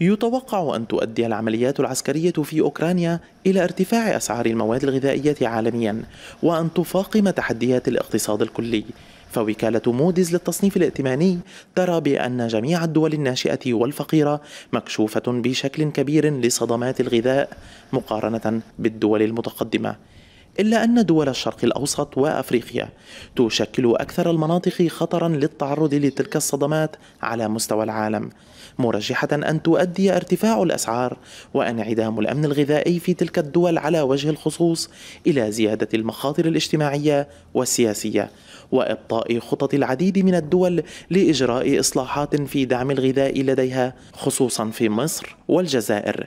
يتوقع أن تؤدي العمليات العسكرية في أوكرانيا إلى ارتفاع أسعار المواد الغذائية عالميا وأن تفاقم تحديات الاقتصاد الكلي فوكالة موديز للتصنيف الائتماني ترى بأن جميع الدول الناشئة والفقيرة مكشوفة بشكل كبير لصدمات الغذاء مقارنة بالدول المتقدمة إلا أن دول الشرق الأوسط وأفريقيا تشكل أكثر المناطق خطرا للتعرض لتلك الصدمات على مستوى العالم مرجحة أن تؤدي ارتفاع الأسعار وانعدام الأمن الغذائي في تلك الدول على وجه الخصوص إلى زيادة المخاطر الاجتماعية والسياسية وإبطاء خطط العديد من الدول لإجراء إصلاحات في دعم الغذاء لديها خصوصا في مصر والجزائر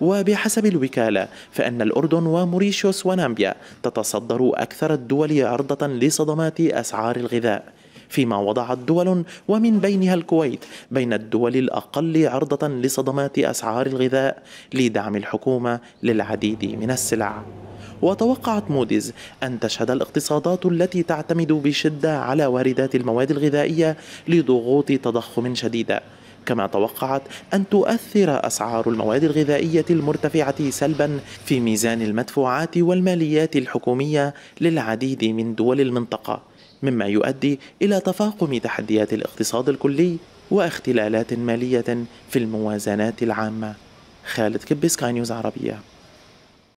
وبحسب الوكالة فإن الأردن وموريشيوس ونامبيا تتصدر أكثر الدول عرضة لصدمات أسعار الغذاء فيما وضعت دول ومن بينها الكويت بين الدول الأقل عرضة لصدمات أسعار الغذاء لدعم الحكومة للعديد من السلع وتوقعت موديز أن تشهد الاقتصادات التي تعتمد بشدة على واردات المواد الغذائية لضغوط تضخم شديدة كما توقعت أن تؤثر أسعار المواد الغذائية المرتفعة سلبا في ميزان المدفوعات والماليات الحكومية للعديد من دول المنطقة مما يؤدي إلى تفاقم تحديات الاقتصاد الكلي واختلالات مالية في الموازنات العامة خالد كبس سكاي نيوز عربية